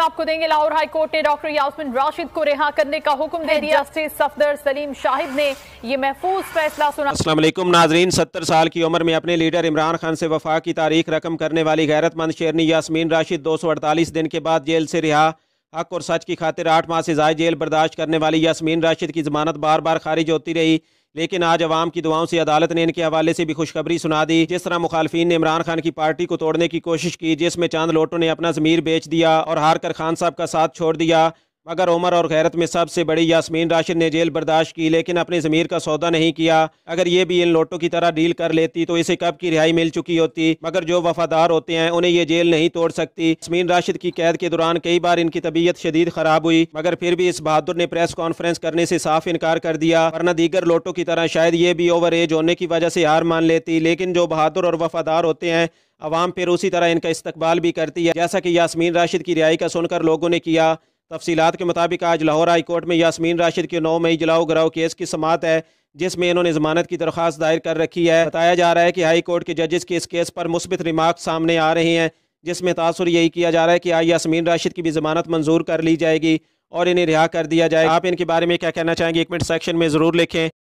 आपको देंगे Lahore high court ने डॉक्टर यासमिन राशिद को रिहा करने का हुक्म दे दिया जस्टिस सफदर सलीम शाहिद ने यह महफूज फैसला सुना असलम नाजरीन सत्तर साल की उम्र में अपने लीडर इमरान खान से वफा की तारीख रकम करने वाली गैरतमंद शेरनी यासमीन राशिद दो सौ अड़तालीस दिन के बाद जेल से रिहा हक और सच की खातिर आठ माह से जाय जेल बर्दाश्त करने वाली यासमीन राशिद की जमानत बार बार खारिज होती रही लेकिन आज अवाम की दुआओं से अदालत ने इनके हवाले से भी खुशखबरी सुना दी जिस तरह मुखालफी ने इमरान खान की पार्टी को तोड़ने की कोशिश की जिसमें चांद लोटो ने अपना जमीर बेच दिया और हार कर खान साहब का साथ छोड़ दिया मगर उमर और गैरत में सबसे बड़ी यासमीन राशिद ने जेल बर्दाश्त की लेकिन अपने ज़मीर का सौदा नहीं किया अगर ये भी इन लोटों की तरह डील कर लेती तो इसे कब की रिहाई मिल चुकी होती मगर जो वफादार होते हैं उन्हें ये जेल नहीं तोड़ सकती यासमीन राशिद की कैद के दौरान कई बार इनकी तबीयत शदीद खराब हुई मगर फिर भी इस बहादुर ने प्रेस कॉन्फ्रेंस करने से साफ इनकार कर दिया वरना दीगर लोटों की तरह शायद ये भी ओवर एज होने की वजह से हार मान लेती लेकिन जो बहादुर और वफादार होते हैं अवाम फिर उसी तरह इनका इस्तकबाल भी करती है जैसा कि यासमीन राशिद की रिहाई का सुनकर लोगों ने किया तफसीत के मुताबिक आज लाहौर हाई कोर्ट में यासमीन राशिद के नौ मई जलाओ गराओ केस की समात है जिसमें इन्होंने जमानत की दरख्वास्त दायर कर रखी है बताया जा रहा है कि हाई कोर्ट के जजेस के इस केस पर मुस्बित रिमार्क सामने आ रहे हैं जिसमें तासर यही किया जा रहा है कि आई यासमीन राशिद की भी जमानत मंजूर कर ली जाएगी और इन्हें रिहा कर दिया जाए आप इनके बारे में क्या कहना चाहेंगे एक मिनट सेक्शन में ज़रूर लिखें